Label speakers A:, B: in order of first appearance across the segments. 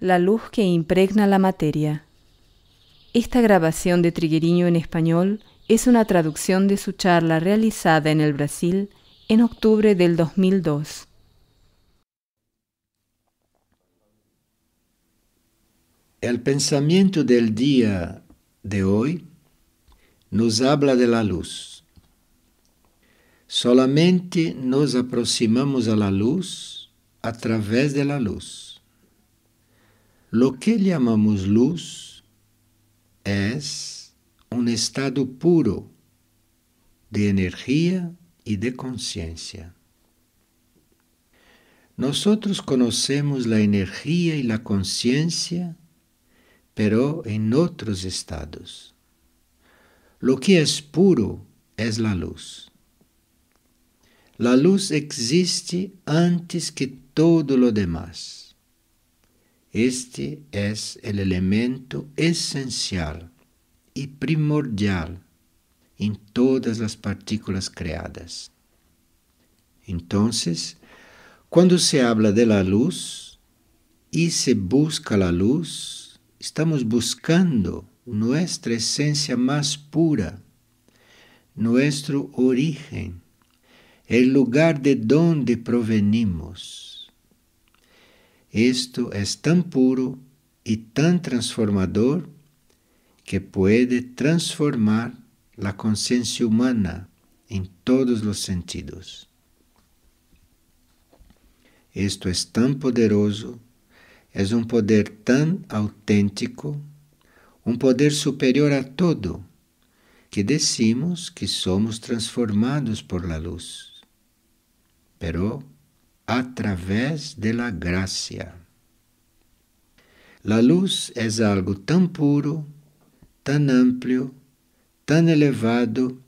A: la luz que impregna la materia. Esta grabación de Trigueriño en español es una traducción de su charla realizada en el Brasil en octubre del 2002. El pensamiento del día de hoy nos habla de la luz. Solamente nos aproximamos a la luz a través de la luz. Lo que chamamos luz é um estado puro de energia e de consciência. Nosotros conocemos la energía y la conciencia, pero en otros estados. Lo que es puro es la luz. La luz existe antes que todo lo demás. Este es el elemento esencial y primordial en todas las partículas creadas. Entonces, cuando se habla de la luz y se busca la luz, estamos buscando nuestra esencia más pura, nuestro origen, el lugar de donde provenimos. Isto é tão puro e tão transformador que pode transformar a consciência humana em todos os sentidos. Isto é tão poderoso, é um poder tão autêntico, um poder superior a todo, que decimos que somos transformados por la luz. Pero através de la gracia. La luz é algo tão puro, tão amplio, tão elevado,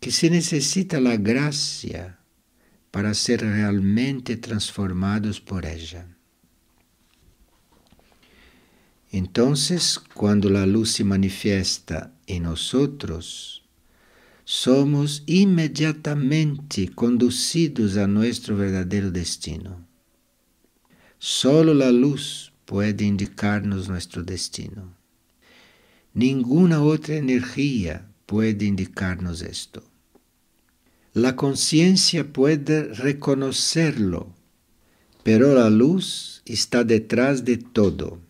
A: que se necessita la gracia para ser realmente transformados por ella. Então, quando a luz se manifesta em nós somos inmediatamente conducidos a nuestro verdadero destino. Solo la luz puede indicarnos nuestro destino. Ninguna otra energía puede indicarnos esto. La conciencia puede reconocerlo, pero la luz está detrás de todo.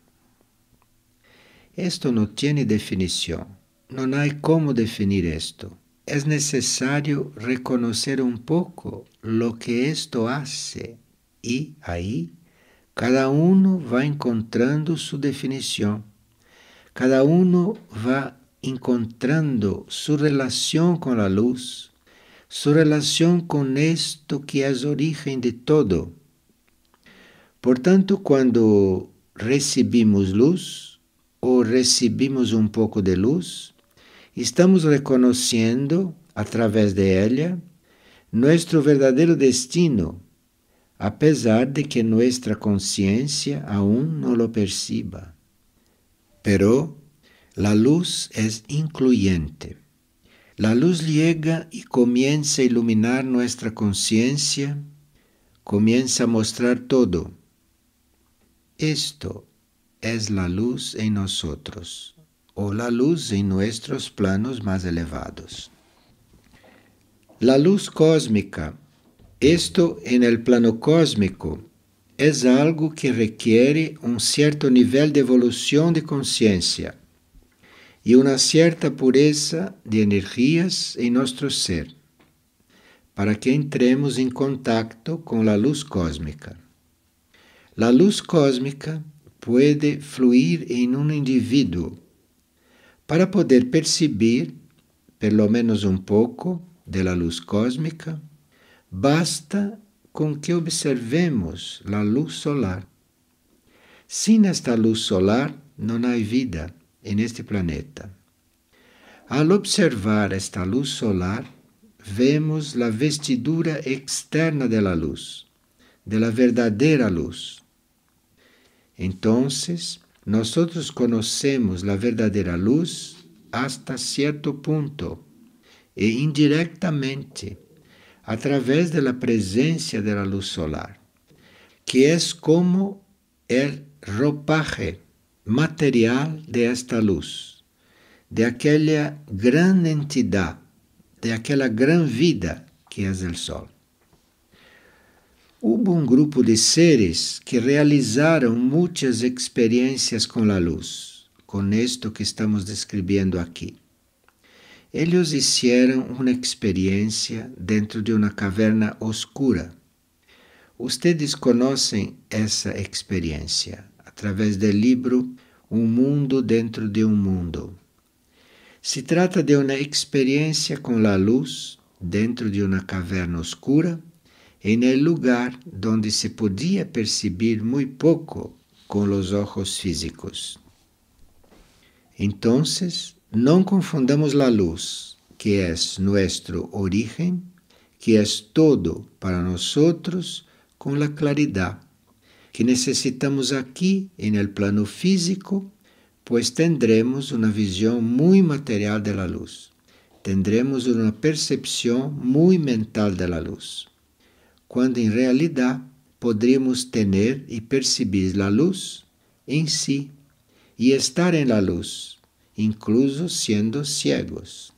A: Esto no tiene definición, no hay cómo definir esto es necesario reconocer un poco lo que esto hace y ahí cada uno va encontrando su definición, cada uno va encontrando su relación con la luz, su relación con esto que es origen de todo. Por tanto, cuando recibimos luz o recibimos un poco de luz, estamos reconociendo a través de ella nuestro verdadero destino, a pesar de que nuestra conciencia aún no lo perciba. Pero la luz es incluyente. La luz llega y comienza a iluminar nuestra conciencia, comienza a mostrar todo. Esto es la luz en nosotros. ou la luz em nossos planos mais elevados. La luz cósmica, isto en el plano cósmico, é algo que requer um certo nível de evolução de consciência e uma certa pureza de energias em nosso ser, para que entremos em contato com a luz cósmica. A luz cósmica pode fluir em um indivíduo para poder perceber, pelo menos um pouco, da luz cósmica, basta com que observemos a luz solar. Sem esta luz solar, não há vida neste planeta. Al observar esta luz solar, vemos a vestidura externa da luz, da verdadeira luz. Então, nós outros conhecemos a verdadeira luz hasta certo ponto e indiretamente através da presença da luz solar, que é como o ropaje material de esta luz, de aquela grande entidade, de aquela grande vida que é o sol. Houve um grupo de seres que realizaram muitas experiências com a luz, com isto que estamos descrevendo aqui. Eles fizeram uma experiência dentro de uma caverna oscura. Vocês conhecem essa experiência através do livro Um Mundo Dentro de um Mundo. Se trata de uma experiência com a luz dentro de uma caverna oscura em lugar onde se podia perceber muito pouco com os olhos físicos. Então, não confundamos a luz, que é nosso origen, que é todo para nós, com a claridade, que necessitamos aqui, no plano físico, pois tendremos uma visão muito material de la luz, tendremos uma percepção muito mental de la luz quando em realidade poderíamos ter e perceber a luz em si e estar em la luz, incluso sendo ciegos.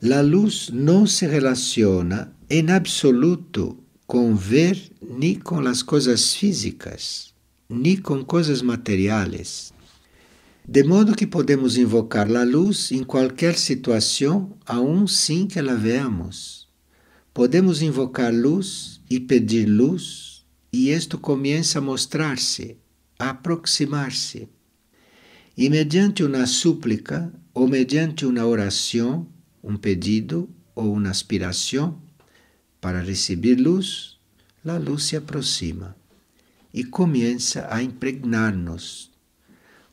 A: La luz não se relaciona em absoluto com ver nem com as coisas físicas, nem com coisas materiais. De modo que podemos invocar a luz em qualquer situação, a um sim que la veamos. Podemos invocar luz e pedir luz, e isto começa a mostrar-se, a aproximar-se. E mediante uma súplica, ou mediante uma oração, um pedido ou uma aspiração, para receber luz, a luz se aproxima e começa a impregnar-nos.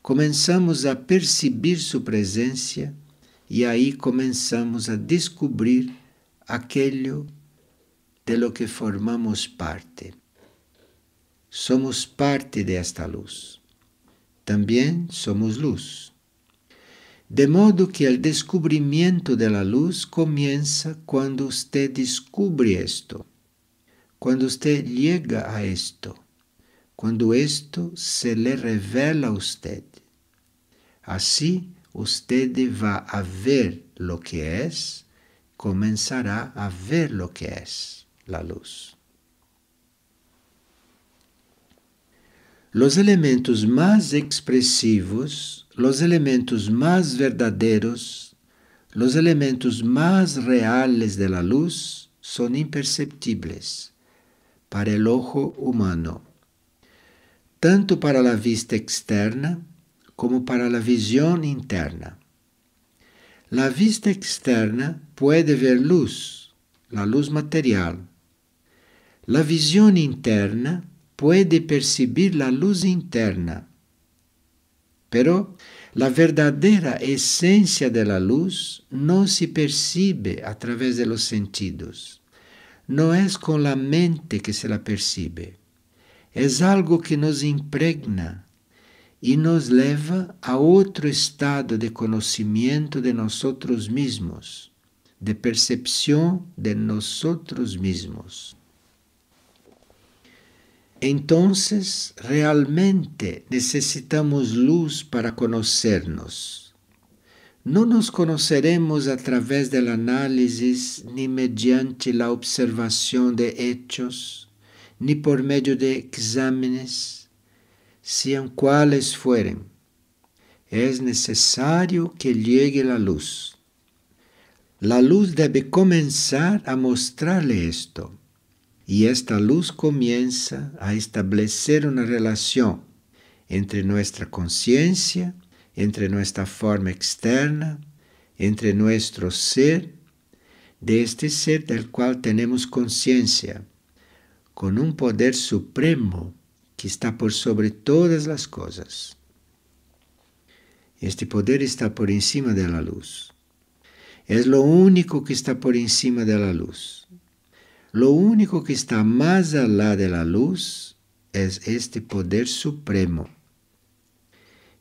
A: Começamos a perceber sua presença e aí começamos a descobrir aquello de lo que formamos parte. Somos parte de esta luz. También somos luz. De modo que el descubrimiento de la luz comienza cuando usted descubre esto, cuando usted llega a esto, cuando esto se le revela a usted. Así usted va a ver lo que es começará a ver o que é a luz. Os elementos mais expressivos, os elementos mais verdadeiros, os elementos mais reales da luz são imperceptíveis para o ojo humano, tanto para a vista externa como para a visão interna. La vista externa puede ver luz, la luz material. La visión interna puede percibir la luz interna. Pero la verdadera esencia de la luz no se percibe a través de los sentidos. No es con la mente que se la percibe. Es algo que nos impregna e nos leva a outro estado de conhecimento de nós outros mesmos, de percepção de nós outros mesmos. Então, realmente necessitamos luz para conhecernos. Não nos conheceremos através da análise, nem mediante a observação de hechos, nem por meio de exames sean cuales fueren, es necesario que llegue la luz. La luz debe comenzar a mostrarle esto. Y esta luz comienza a establecer una relación entre nuestra conciencia, entre nuestra forma externa, entre nuestro ser, de este ser del cual tenemos conciencia, con un poder supremo que está por sobre todas las cosas. Este poder está por encima de la luz. Es lo único que está por encima de la luz. Lo único que está más allá de la luz es este poder supremo.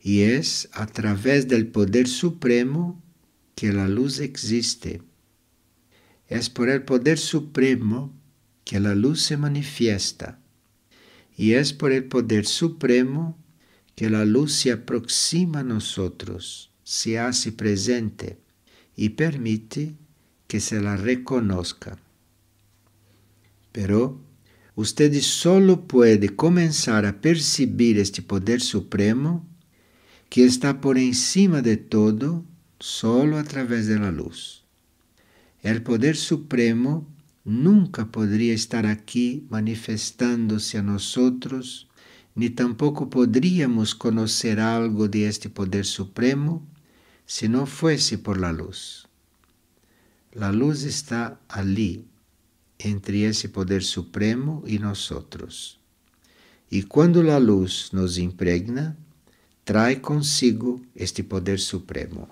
A: Y es a través del poder supremo que la luz existe. Es por el poder supremo que la luz se manifiesta y es por el poder supremo que la luz se aproxima a nosotros, se hace presente y permite que se la reconozca. Pero usted solo puede comenzar a percibir este poder supremo que está por encima de todo solo a través de la luz. El poder supremo nunca poderia estar aqui manifestando-se a nós outros, nem tampouco poderíamos conhecer algo de este poder supremo se não fosse por la luz. La luz está ali, entre esse poder supremo e nós outros. E quando a luz nos impregna, trai consigo este poder supremo.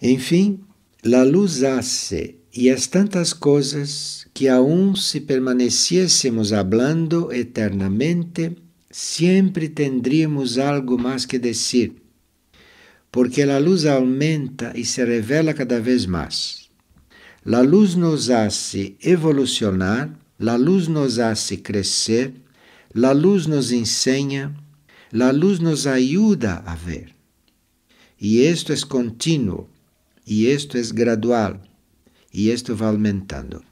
A: Enfim, a luz hace e as tantas coisas que aun se permanecêssemos hablando eternamente, sempre tendríamos algo mais que dizer porque a luz aumenta e se revela cada vez mais a luz nos hace evolucionar, a luz nos hace crescer a luz nos enseña, a luz nos ajuda a ver. e isto es é contínuo e isto es é gradual e esto va aumentando.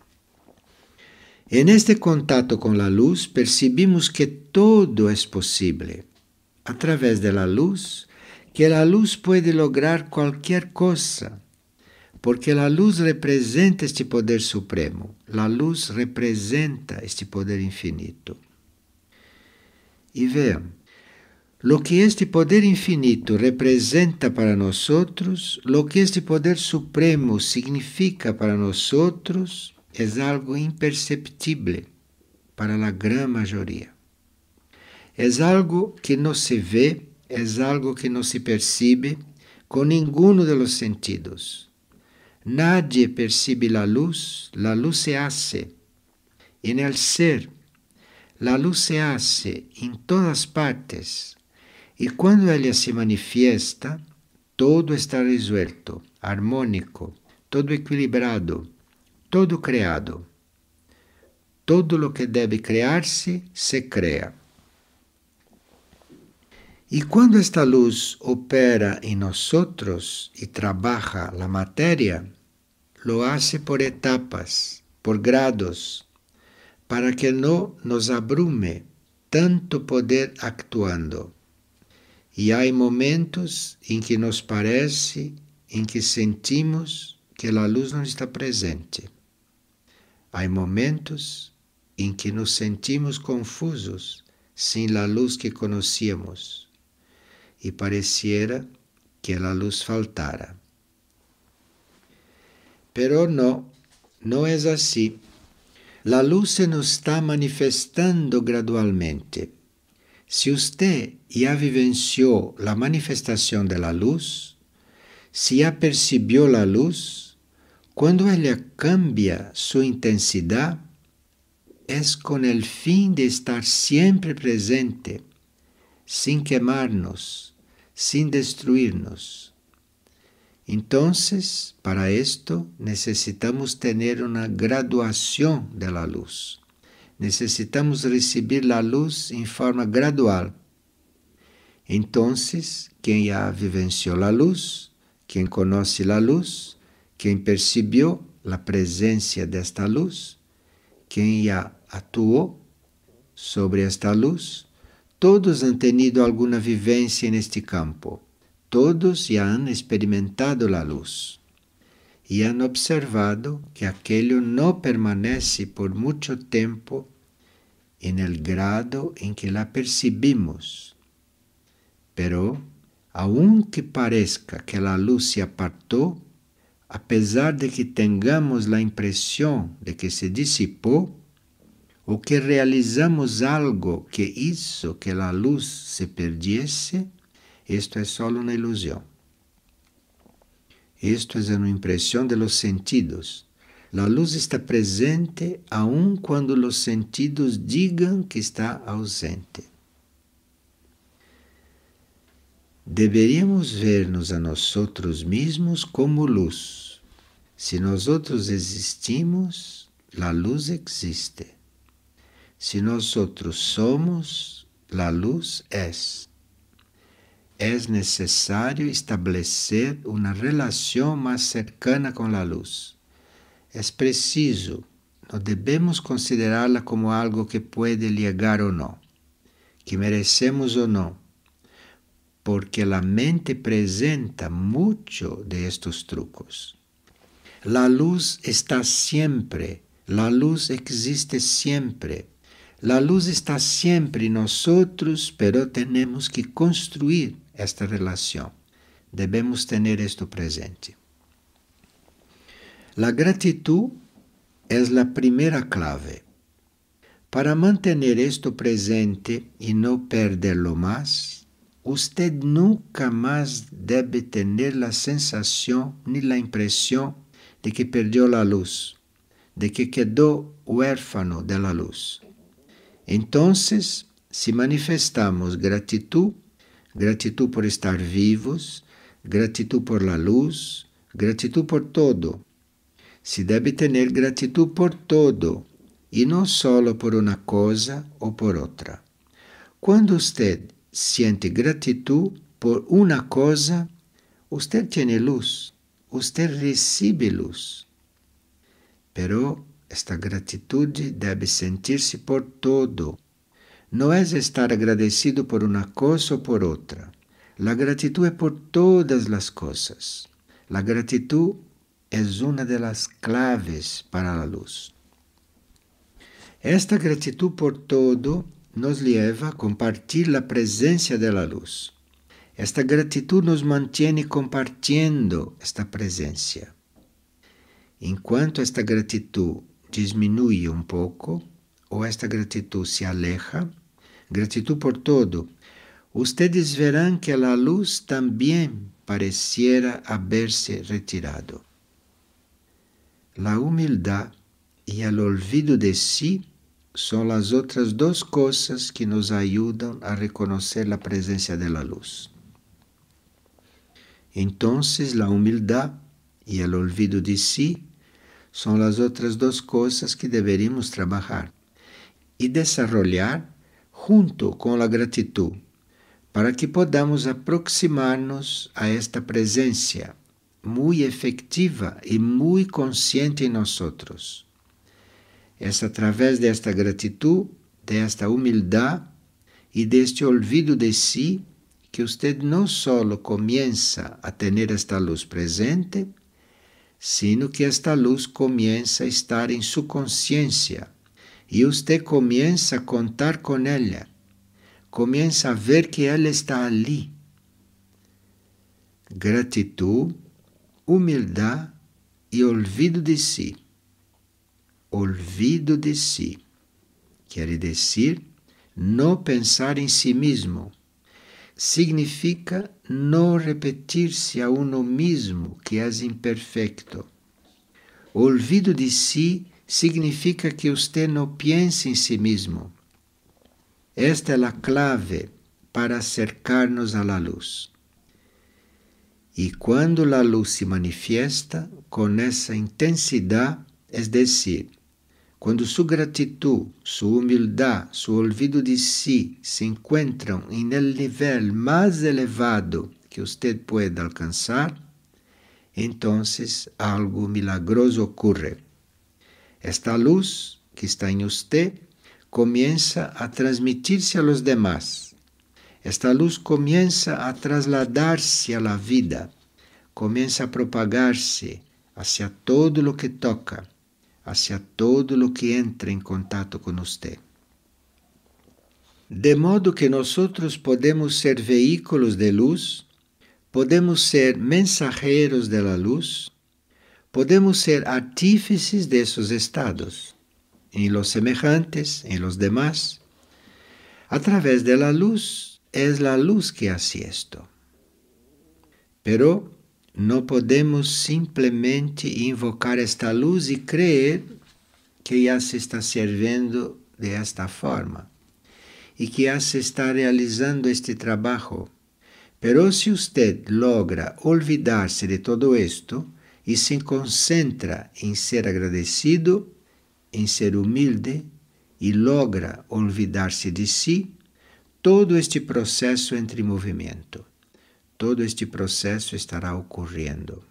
A: En este contacto con la luz percibimos que todo es posible. A través de la luz, que la luz puede lograr cualquier cosa, porque la luz representa este poder supremo, la luz representa este poder infinito. E vejam, lo que este poder infinito representa para nós outros, lo que este poder supremo significa para nós outros, é algo imperceptível para a grande maioria. É algo que não se vê, é algo que não se percebe com nenhum dos sentidos. Nadie percibe a luz, a luz se hace. En el ser, la luz se hace em todas partes, e quando ela se manifesta, todo está resuelto, harmônico, todo equilibrado, todo criado. Todo o que deve criar-se, se crea. E quando esta luz opera em nós outros e trabalha a matéria, lo hace por etapas, por grados, para que não nos abrume tanto poder actuando. E há momentos em que nos parece, em que sentimos que a luz não está presente. Há momentos em que nos sentimos confusos sem a luz que conhecíamos e pareciera que a luz faltara. Pero não, não é assim. A luz se nos está manifestando gradualmente. Si usted ya vivenció la manifestación de la luz, si ya percibió la luz, cuando ella cambia su intensidad, es con el fin de estar siempre presente, sin quemarnos, sin destruirnos. Entonces, para esto necesitamos tener una graduación de la luz. necessitamos receber a luz em forma gradual. Então, quem já vivenciou a luz, quem conhece a luz, quem percebeu a presença desta luz, quem já atuou sobre esta luz, todos han tenido alguma vivência neste campo, todos já han experimentado a luz. E han observado que aquello no permanece por mucho tiempo en el grado en que la percibimos. Pero, aunque parezca que la luz se apartó, a pesar de que tengamos la impresión de que se disipó, o que realizamos algo que hizo que la luz se perdiese, esto es solo una ilusión isto é, es uma impressão de los sentidos. A luz está presente aun quando os sentidos digam que está ausente. Deveríamos ver-nos a nós mesmos como luz. Si outros existimos, a luz existe. Si outros somos, a luz é. es necesario establecer una relación más cercana con la luz. Es preciso, no debemos considerarla como algo que puede llegar o no, que merecemos o no, porque la mente presenta mucho de estos trucos. La luz está siempre, la luz existe siempre. La luz está siempre en nosotros, pero tenemos que construir esta relação Debemos ter esto presente. La gratitud es la primera clave. Para mantener esto presente y no perderlo más, usted nunca más debe tener la sensación ni la impresión de que perdió la luz, de que quedó huérfano de la luz. Entonces, si manifestamos gratitud, Gratidão por estar vivos, gratidão por la luz, gratidão por todo. Se deve ter gratidão por todo e não só por uma coisa ou por outra. Quando você sente gratidão por uma coisa, você tem luz, você recebe luz. Pero esta gratitude deve sentir-se por todo. Não é estar agradecido por uma coisa ou por outra. A gratitud é por todas as coisas. A gratitud é uma das claves para a luz. Esta gratitud por todo nos leva a compartilhar a presença da luz. Esta gratitud nos mantém compartilhando esta presença. Enquanto esta gratitud diminui um pouco, ou esta gratitud se aleja, gratitud por todo. Ustedes verán que la luz también pareciera haberse retirado. La humildad e o olvido de si sí são as outras duas coisas que nos ajudam a reconhecer a presença da luz. Então, a humildade e o olvido de si sí são as outras duas coisas que deveríamos trabalhar e desenvolver junto com a gratitud, para que podamos aproximarnos a esta presença muito efectiva e muito consciente em nós É através desta de esta gratitud, de esta humildad olvido de si que você não só comienza a ter esta luz presente, sino que esta luz comienza a estar em sua consciência e você começa a contar com ela, começa a ver que ela está ali. Gratitud, humildade e olvido de si. Olvido de si. Quer dizer, não pensar em si mesmo. Significa não repetir-se a uno mesmo que é imperfeito. Olvido de si significa que você não pense em si mesmo. Esta é a clave para acercar-nos à luz. E quando a luz se manifesta com essa intensidade, é decir, quando sua gratidão, sua humildade, seu olvido de si se encontram no nível mais elevado que você pode alcançar, então algo milagroso ocorre. Esta luz que está em você comienza a transmitir-se a los demás. Esta luz comienza a trasladar-se à vida, comienza a propagar-se hacia todo lo que toca, hacia todo lo que entra em contato com você. De modo que nós podemos ser veículos de luz, podemos ser mensajeros de la luz, podemos ser artífices de estados, em los semejantes, em los demás. A través de la luz es la luz que hace esto. Pero no podemos simplemente invocar esta luz e creer que ya se está servindo de esta forma e que ya se está realizando este trabajo. Pero si usted logra olvidarse de todo esto, e se concentra em ser agradecido, em ser humilde e logra olvidar-se de si, todo este processo entre em movimento. Todo este processo estará ocorrendo.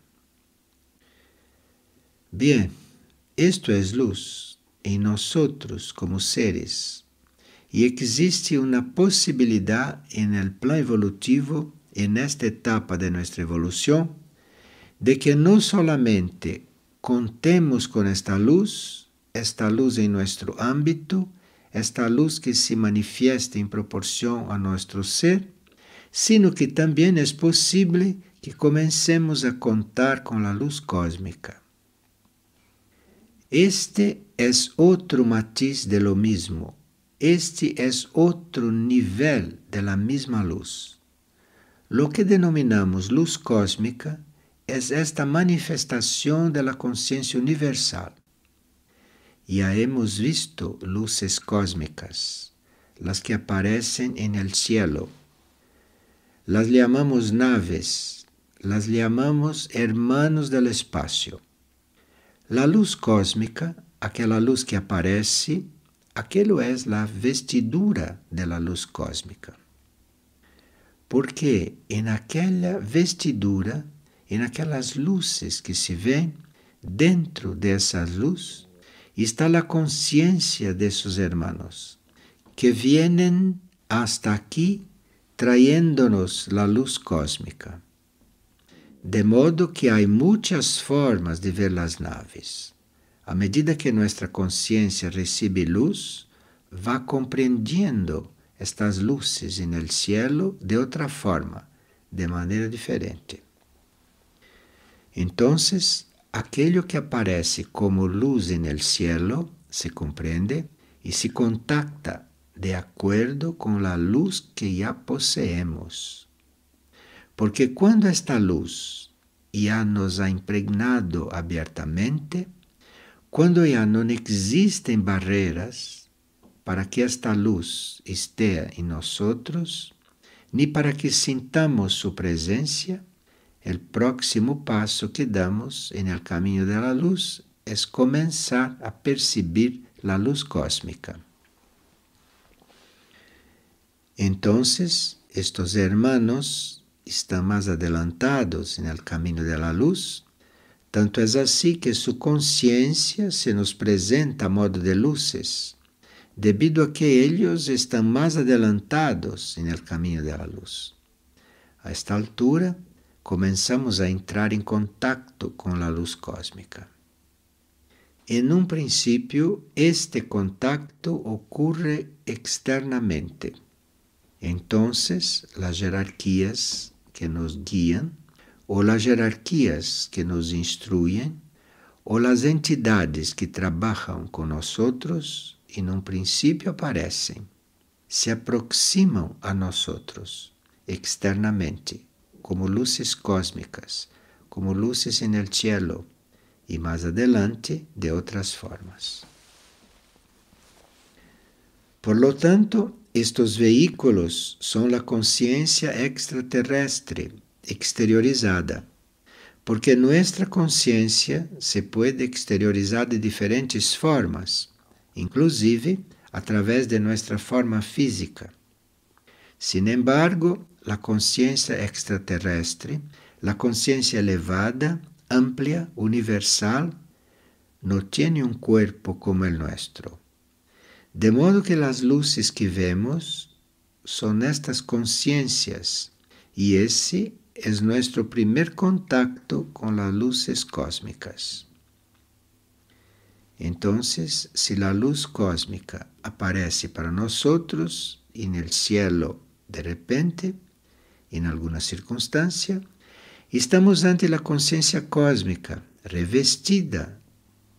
A: Bem, isto é luz em nós outros como seres e existe uma possibilidade no plano evolutivo, nesta etapa de nossa evolução, de que no solamente contemos con esta luz, esta luz en nuestro ámbito, esta luz que se manifiesta en proporción a nuestro ser, sino que también es posible que comencemos a contar con la luz cósmica. Este es otro matiz de lo mismo, este es otro nivel de la misma luz. Lo que denominamos luz cósmica é esta manifestação de la universal. Já hemos visto luzes cósmicas, las que aparecen en el cielo. Las llamamos naves, las llamamos hermanos del espacio. La luz cósmica, aquella luz que aparece, aquello é la vestidura de la luz cósmica. Porque en aquella vestidura e naquelas luzes que se vêem, dentro dessas luzes, está a consciência de seus hermanos, que vêm hasta aqui trazendo-nos a luz cósmica. De modo que há muitas formas de ver as naves. À medida que nossa consciência recebe luz, vá compreendendo estas luzes no cielo de outra forma, de maneira diferente. Entonces, aquello que aparece como luz en el cielo se comprende y se contacta de acuerdo con la luz que ya poseemos. Porque cuando esta luz ya nos ha impregnado abiertamente, cuando ya no existen barreras para que esta luz esté en nosotros, ni para que sintamos su presencia, O próximo passo que damos en el da de la luz é comenzar a percibir la luz cósmica. Então, estes hermanos estão mais adelantados en el da de la luz. Tanto é assim que sua conciencia se nos apresenta a modo de luzes, debido a que eles estão mais adelantados en el da de la luz. A esta altura, começamos a entrar em contato com a luz cósmica. Em um princípio, este contacto ocorre externamente. Então, as jerarquias que nos guiam, ou as jerarquias que nos instruem, ou as entidades que trabalham com nós outros, em um princípio aparecem, se aproximam a nós outros externamente como luzes cósmicas, como luzes en el cielo, e mais adelante de outras formas. Por lo tanto, estos vehículos son la conciencia extraterrestre exteriorizada, porque nuestra conciencia se puede exteriorizar de diferentes formas, inclusive através de nuestra forma física. Sin embargo, la conciencia extraterrestre, la conciencia elevada, amplia, universal, no tiene un cuerpo como el nuestro. De modo que las luces que vemos son estas conciencias y ese es nuestro primer contacto con las luces cósmicas. Entonces, si la luz cósmica aparece para nosotros en el cielo de repente, em alguma circunstância, estamos ante a consciência cósmica revestida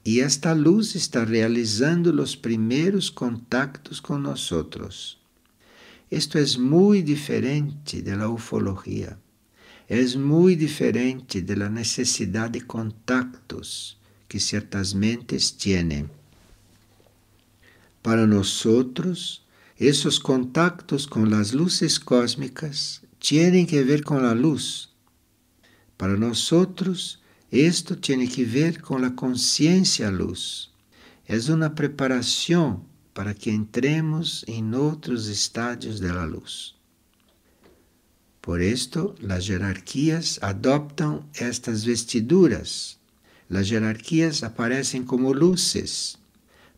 A: e esta luz está realizando os primeiros contactos com nós outros. Isto é muito diferente da ufologia. É muito diferente da necessidade de contactos que certas mentes têm. Para nós outros, esses contactos com as luzes cósmicas tienen que ver con la luz. Para nosotros, esto tiene que ver con la conciencia luz. Es una preparación para que entremos en otros estadios de la luz. Por esto, las jerarquías adoptan estas vestiduras. Las jerarquías aparecen como luces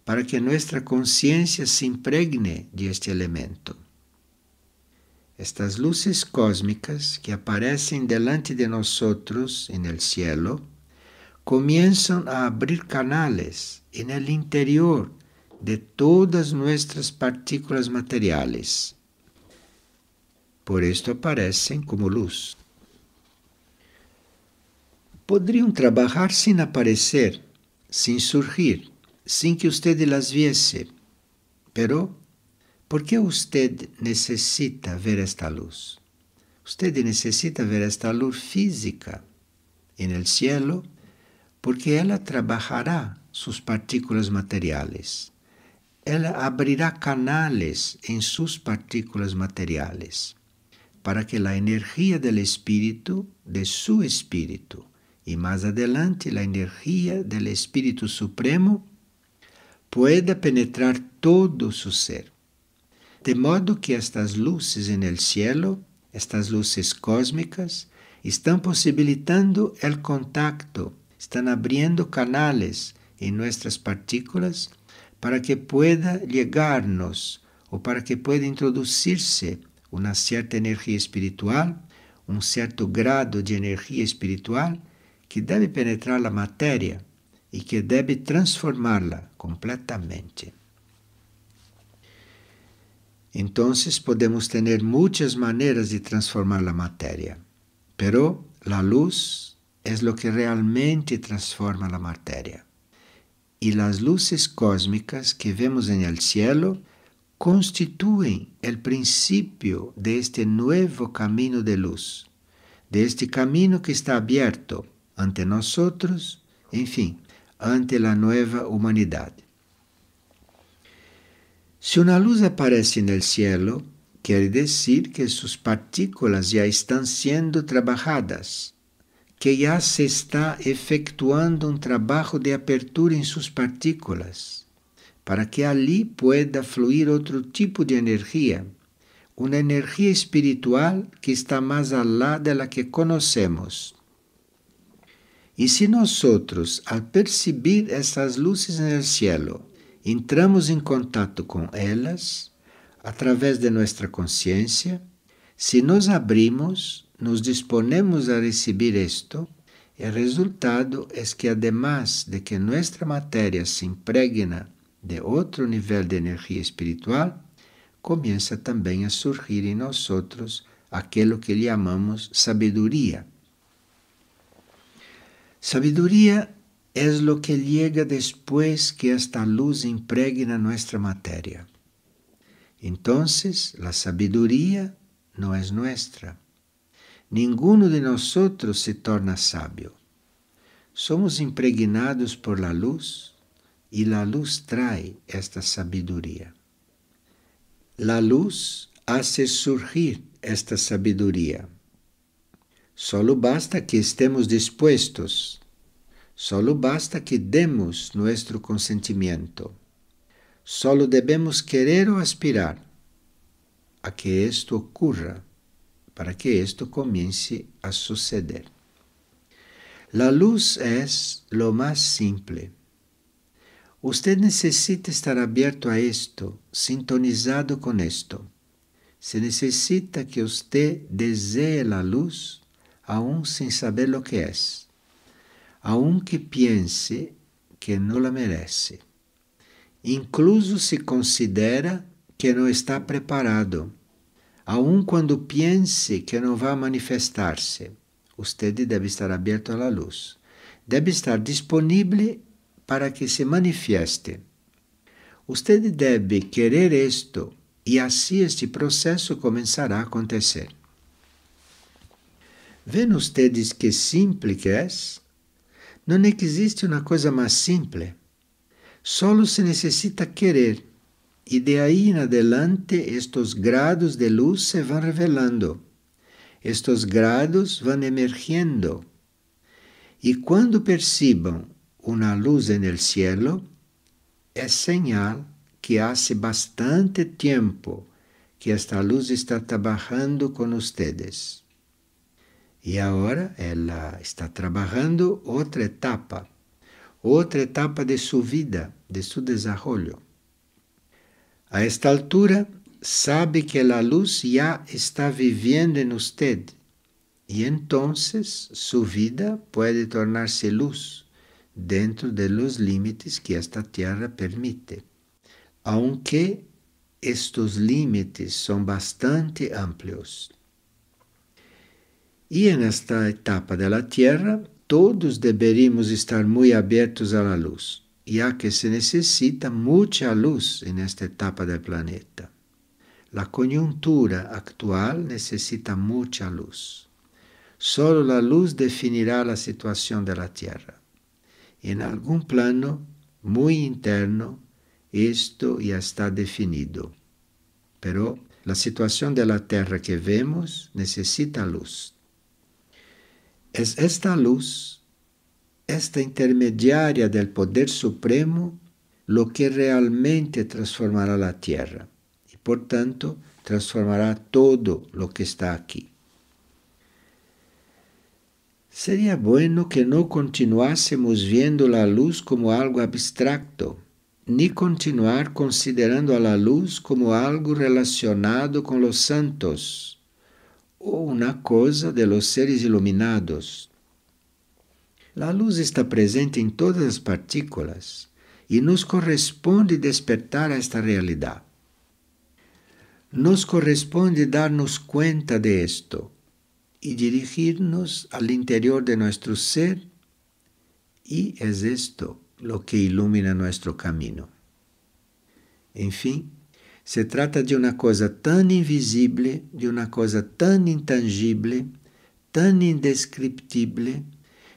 A: para que nuestra conciencia se impregne de este elemento estas luzes cósmicas que aparecem delante de nós en el cielo comienzan a abrir canales en el interior de todas nuestras partículas materiales. Por esto aparecem como luz. Poderiam trabalhar sem aparecer, sem surgir, sem que usted las viese, pero ¿Por qué usted necesita ver esta luz? Usted necesita ver esta luz física en el cielo porque ella trabajará sus partículas materiales. Ella abrirá canales en sus partículas materiales para que la energía del espíritu, de su espíritu, y más adelante la energía del Espíritu Supremo, pueda penetrar todo su ser. De modo que estas luzes en el cielo, estas luzes cósmicas, estão possibilitando o contacto, estão abriendo canales em nossas partículas para que pueda llegarnos ou para que pueda introduzir-se uma certa energia espiritual, um certo grado de energia espiritual que deve penetrar a matéria e que deve transformá-la completamente. Então, podemos ter muitas maneiras de transformar a matéria, pero a luz é o que realmente transforma a matéria. E as luzes cósmicas que vemos em el cielo constituem o princípio de este novo caminho de luz, de este caminho que está aberto ante nós, enfim, ante a nova humanidade. Si una luz aparece en el cielo, quiere decir que sus partículas ya están siendo trabajadas, que ya se está efectuando un trabajo de apertura en sus partículas, para que allí pueda fluir otro tipo de energía, una energía espiritual que está más allá de la que conocemos. Y si nosotros, al percibir esas luces en el cielo, entramos em contato com elas através de nossa consciência. Se nos abrimos, nos disponemos a receber isto, o resultado é que, además de que nossa matéria se impregna de outro nível de energia espiritual, começa também a surgir em nós outros aquilo que lhe chamamos sabedoria. Sabedoria es lo que llega después que esta luz impregna nuestra materia. Entonces, la sabiduría no es nuestra. Ninguno de nosotros se torna sabio. Somos impregnados por la luz y la luz trae esta sabiduría. La luz hace surgir esta sabiduría. Solo basta que estemos dispuestos Solo basta que demos nuestro consentimiento. Solo debemos querer ou aspirar a que esto ocorra, para que esto comience a suceder. La luz é lo mais simple. Usted necessita estar abierto a esto, sintonizado con esto. Se necessita que usted desee la luz aún sin saber lo que es aunque piense que não la merece. Incluso se considera que não está preparado, aun quando piense que não vai manifestar-se. Você deve estar aberto à luz, deve estar disponível para que se manifeste. Você deve querer isto e assim este processo começará a acontecer. Ven ustedes que simples que é não é existe uma coisa mais simples. Solo se necessita querer, e de aí em adelante estes grados de luz se vão revelando. Estes grados vão emergindo. E quando percebam uma luz no cielo, é sinal que há bastante tempo que esta luz está trabalhando com vocês. E agora ela está trabalhando outra etapa, outra etapa de sua vida, de seu desenvolvimento. A esta altura, sabe que a luz já está vivendo em você. E então, sua vida pode tornar-se luz, dentro de los límites que esta Terra permite. Aunque estes límites são bastante amplios. Y e, en esta etapa de la Tierra, todos deberíamos estar muy abiertos a la luz, ya que se necesita mucha luz en esta etapa del planeta. La coyuntura actual necesita mucha luz. Solo la luz definirá la situación de la Tierra. En algún plano muy interno, esto ya está definido. Pero la situación de la Tierra que vemos necesita luz es esta luz, esta intermediaria del poder supremo, lo que realmente transformará la tierra y por tanto transformará todo lo que está aquí. Sería bueno que no continuásemos viendo la luz como algo abstracto, ni continuar considerando a la luz como algo relacionado con los santos, ou una coisa de los seres iluminados. La luz está presente em todas as partículas e nos corresponde despertar a esta realidade. Nos corresponde dar-nos conta de esto dirigir nos ao interior de nosso ser E es isto lo que ilumina nosso caminho. En se trata de uma coisa tão invisível, de uma coisa tão intangível, tão indescritível,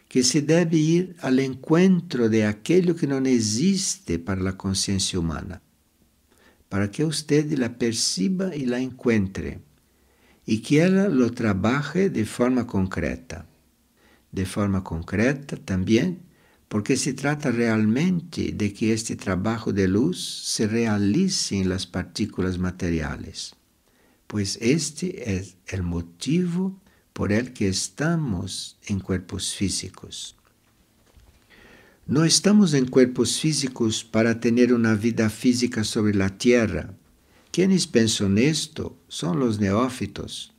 A: que se deve ir ao encontro de aquilo que não existe para a consciência humana, para que você la perciba e la encontre, e que ela lo trabalhe de forma concreta. De forma concreta também porque se trata realmente de que este trabajo de luz se realice en las partículas materiales, pues este es el motivo por el que estamos en cuerpos físicos. No estamos en cuerpos físicos para tener una vida física sobre la tierra. Quienes pensan esto son los neófitos,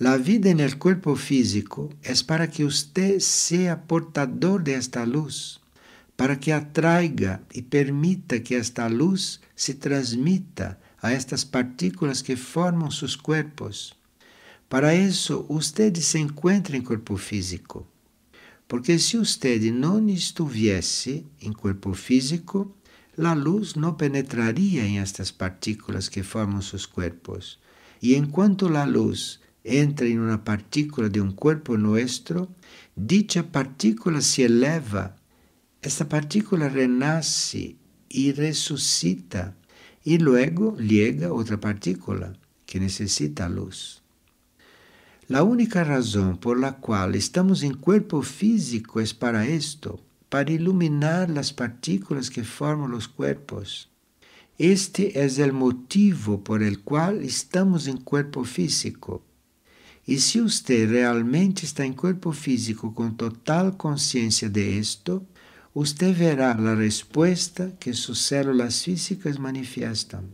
A: La vida en el cuerpo físico es para que usted sea portador de esta luz, para que atraiga y permita que esta luz se transmita a estas partículas que forman sus cuerpos. Para isso, usted se encontra em corpo físico. Porque se usted não estivesse em corpo físico, a luz não penetraria em estas partículas que formam seus corpos. E enquanto a luz entra en una partícula de un cuerpo nuestro, dicha partícula se eleva, esta partícula renace y e resucita, y e luego llega otra partícula que necesita luz. La única razón por la cual estamos en cuerpo físico es para esto, para iluminar las partículas que forman los cuerpos. Este es el motivo por el cual estamos en cuerpo físico. E se ter realmente está em corpo físico com total consciência de esto, usted verá a resposta que suas células físicas manifestam.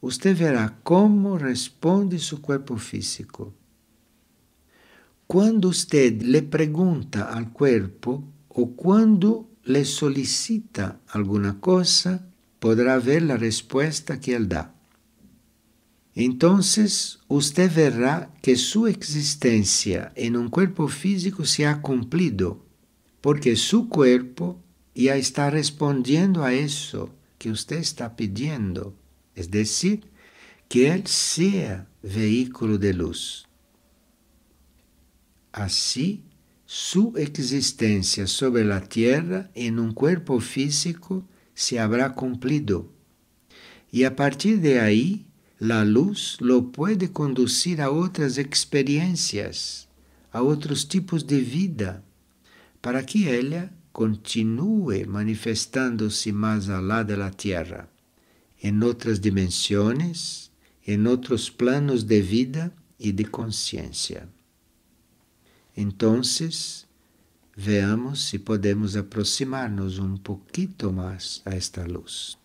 A: Usted verá como responde seu corpo físico. Quando usted le pergunta ao corpo ou quando le solicita alguma coisa, poderá ver a resposta que ele dá. entonces usted verá que su existencia en un cuerpo físico se ha cumplido, porque su cuerpo ya está respondiendo a eso que usted está pidiendo, es decir, que él sea vehículo de luz. Así, su existencia sobre la tierra en un cuerpo físico se habrá cumplido. Y a partir de ahí, la luz lo puede conducir a otras experiencias, a otros tipos de vida, para que ella continúe manifestándose más allá de la tierra, en otras dimensiones, en otros planos de vida y de conciencia. Entonces, veamos si podemos aproximarnos un poquito más a esta luz.